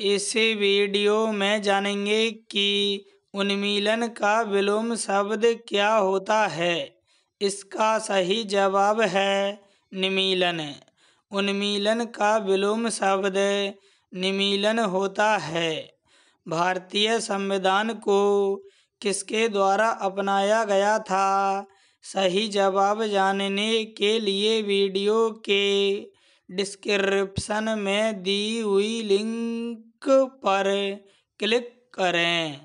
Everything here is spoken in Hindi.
इस वीडियो में जानेंगे कि उन्मीलन का विलोम शब्द क्या होता है इसका सही जवाब है निमीलन उन्मीलन का विलोम शब्द निमीलन होता है भारतीय संविधान को किसके द्वारा अपनाया गया था सही जवाब जानने के लिए वीडियो के डिस्क्रिप्शन में दी हुई लिंक पर क्लिक करें